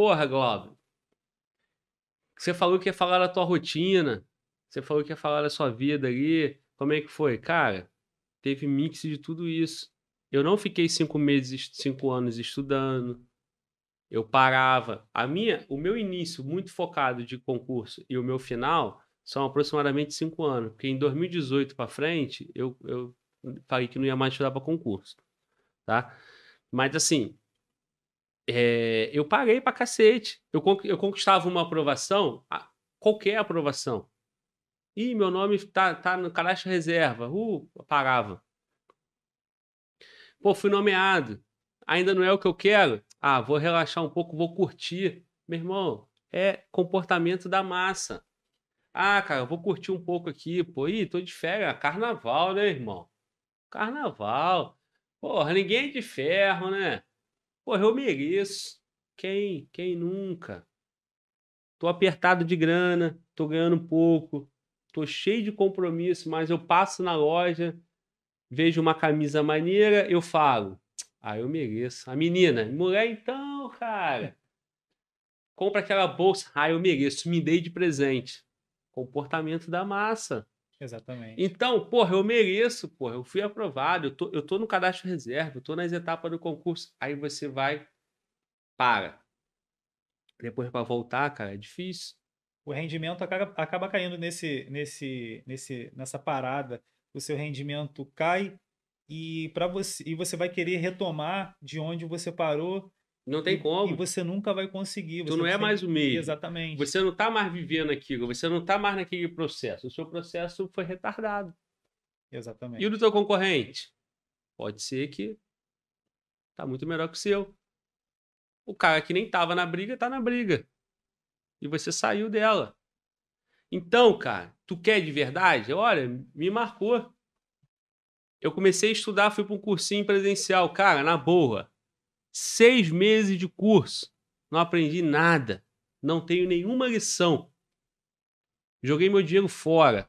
Porra, Glauber. Você falou que ia falar da tua rotina. Você falou que ia falar da sua vida ali. Como é que foi? Cara, teve mix de tudo isso. Eu não fiquei cinco meses, cinco anos estudando. Eu parava. A minha, o meu início muito focado de concurso e o meu final são aproximadamente cinco anos. Porque em 2018 para frente eu, eu falei que não ia mais estudar para concurso, tá? Mas assim, é, eu paguei pra cacete. Eu, eu conquistava uma aprovação, qualquer aprovação. Ih, meu nome tá, tá no cadastro reserva. Uh, parava. Pô, fui nomeado. Ainda não é o que eu quero? Ah, vou relaxar um pouco, vou curtir. Meu irmão, é comportamento da massa. Ah, cara, vou curtir um pouco aqui. Pô, ih, tô de férias. Carnaval, né, irmão? Carnaval. Porra, ninguém é de ferro, né? Porra, eu mereço. Quem? Quem nunca? Tô apertado de grana, tô ganhando pouco, tô cheio de compromisso, mas eu passo na loja, vejo uma camisa maneira, eu falo. Ah, eu mereço. A menina, mulher então, cara. Compra aquela bolsa. Ah, eu mereço. Me dei de presente. Comportamento da massa. Exatamente. Então, porra, eu mereço, porra, eu fui aprovado, eu tô, eu tô no cadastro reserva, eu tô nas etapas do concurso. Aí você vai, para. Depois para voltar, cara, é difícil. O rendimento acaba, acaba caindo nesse, nesse, nesse, nessa parada. O seu rendimento cai e para você e você vai querer retomar de onde você parou não tem e, como. E você nunca vai conseguir. Você tu não é mais o mesmo. Exatamente. Você não está mais vivendo aquilo, você não está mais naquele processo. O seu processo foi retardado. Exatamente. E o do teu concorrente? Pode ser que tá muito melhor que o seu. O cara que nem estava na briga, está na briga. E você saiu dela. Então, cara, tu quer de verdade? Olha, me marcou. Eu comecei a estudar, fui para um cursinho presencial, cara, na boa Seis meses de curso, não aprendi nada, não tenho nenhuma lição. Joguei meu dinheiro fora.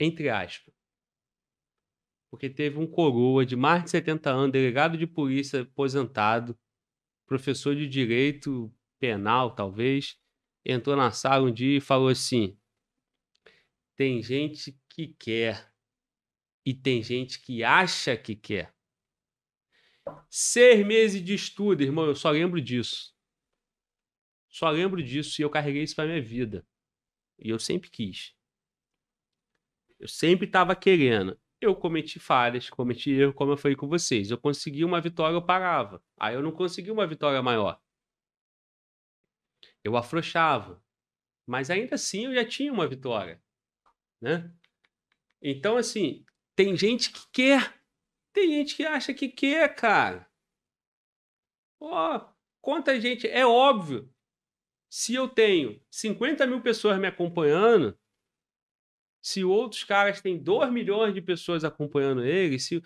Entre aspas. Porque teve um coroa de mais de 70 anos, delegado de polícia aposentado, professor de direito penal, talvez, entrou na sala um dia e falou assim: tem gente que quer e tem gente que acha que quer. Seis meses de estudo, irmão, eu só lembro disso. Só lembro disso e eu carreguei isso para minha vida. E eu sempre quis. Eu sempre estava querendo. Eu cometi falhas, cometi erro, como eu falei com vocês. Eu consegui uma vitória, eu parava. Aí eu não consegui uma vitória maior. Eu afrouxava. Mas ainda assim eu já tinha uma vitória. Né? Então, assim, tem gente que quer tem gente que acha que quê, cara. Ó, oh, conta gente. É óbvio. Se eu tenho 50 mil pessoas me acompanhando, se outros caras têm 2 milhões de pessoas acompanhando eles, se...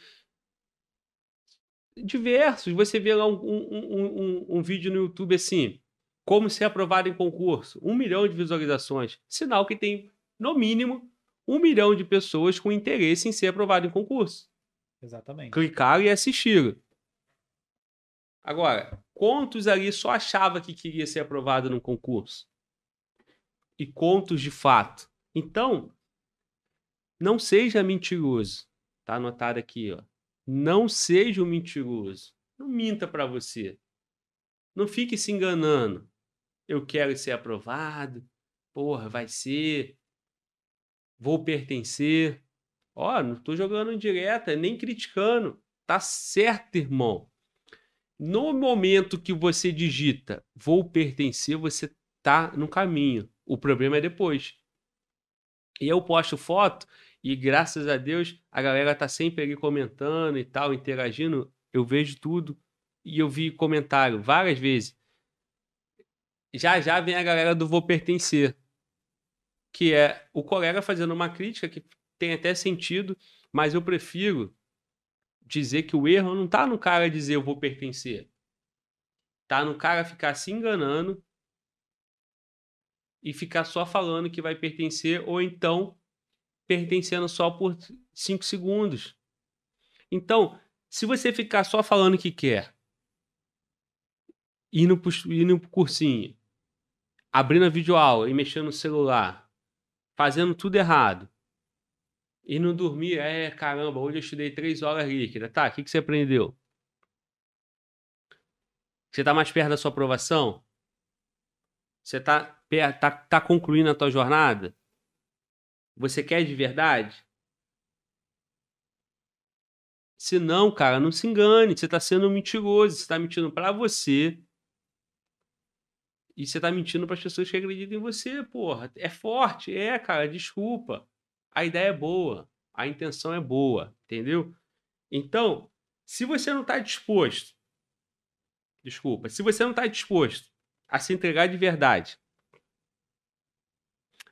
diversos. Você vê lá um, um, um, um vídeo no YouTube assim, como ser aprovado em concurso, um milhão de visualizações. Sinal que tem, no mínimo, um milhão de pessoas com interesse em ser aprovado em concurso. Exatamente. Clicaram e assistiram. Agora, quantos ali só achava que queria ser aprovado no concurso? E quantos de fato? Então, não seja mentiroso. Tá anotado aqui, ó. Não seja um mentiroso. Não minta para você. Não fique se enganando. Eu quero ser aprovado. Porra, vai ser. Vou pertencer. Ó, não tô jogando direto, é nem criticando. Tá certo, irmão. No momento que você digita vou pertencer, você tá no caminho. O problema é depois. E eu posto foto e graças a Deus a galera tá sempre ali comentando e tal, interagindo. Eu vejo tudo e eu vi comentário várias vezes. Já já vem a galera do vou pertencer, que é o colega fazendo uma crítica que tem até sentido, mas eu prefiro dizer que o erro não está no cara dizer eu vou pertencer. Tá no cara ficar se enganando e ficar só falando que vai pertencer ou então pertencendo só por 5 segundos. Então, se você ficar só falando que quer, indo pro, pro cursinho, abrindo a videoaula e mexendo no celular, fazendo tudo errado, e não dormir, é caramba, hoje eu estudei três horas líquida. Tá, o que, que você aprendeu? Você está mais perto da sua aprovação? Você está tá, tá concluindo a tua jornada? Você quer de verdade? Se não, cara, não se engane. Você está sendo mentiroso. Você está mentindo para você. E você está mentindo para as pessoas que acreditam em você, porra. É forte? É, cara, desculpa. A ideia é boa, a intenção é boa, entendeu? Então, se você não está disposto, desculpa, se você não está disposto a se entregar de verdade,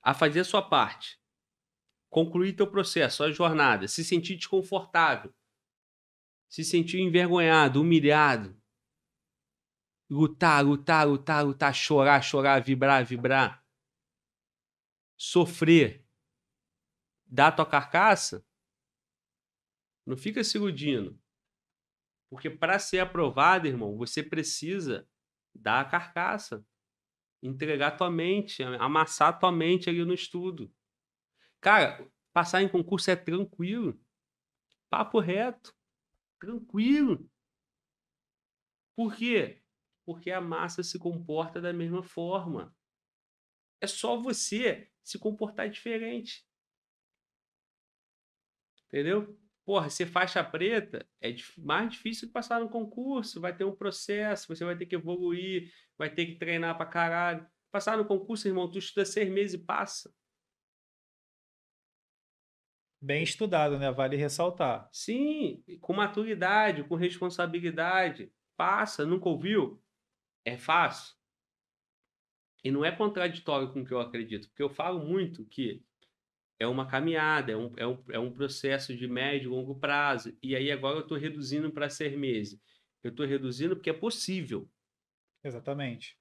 a fazer a sua parte, concluir teu processo, a jornada, se sentir desconfortável, se sentir envergonhado, humilhado, lutar, lutar, lutar, lutar, chorar, chorar, vibrar, vibrar, sofrer, da tua carcaça, não fica se iludindo. Porque para ser aprovado, irmão, você precisa dar a carcaça, entregar tua mente, amassar tua mente ali no estudo. Cara, passar em concurso é tranquilo. Papo reto. Tranquilo. Por quê? Porque a massa se comporta da mesma forma. É só você se comportar diferente. Entendeu? Porra, ser faixa preta é mais difícil que passar no concurso, vai ter um processo, você vai ter que evoluir, vai ter que treinar pra caralho. Passar no concurso, irmão, tu estuda seis meses e passa. Bem estudado, né? Vale ressaltar. Sim, com maturidade, com responsabilidade. Passa, nunca ouviu? É fácil. E não é contraditório com o que eu acredito, porque eu falo muito que é uma caminhada, é um, é um, é um processo de médio e longo prazo. E aí agora eu estou reduzindo para ser meses. Eu estou reduzindo porque é possível. Exatamente.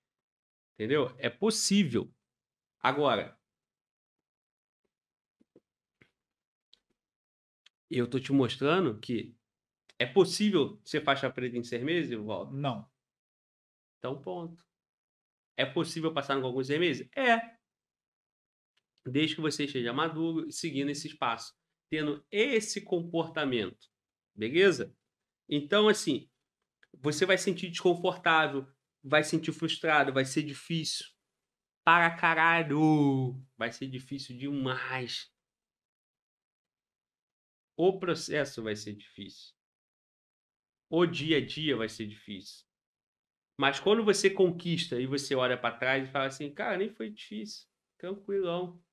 Entendeu? É possível. Agora, eu estou te mostrando que é possível ser faixa preta em ser meses, Walter? Não. Então, ponto. É possível passar em alguns meses? É desde que você esteja maduro e seguindo esse espaço, tendo esse comportamento, beleza? Então, assim, você vai sentir desconfortável, vai sentir frustrado, vai ser difícil. Para caralho! Vai ser difícil demais. O processo vai ser difícil. O dia a dia vai ser difícil. Mas quando você conquista e você olha para trás e fala assim, cara, nem foi difícil, tranquilão.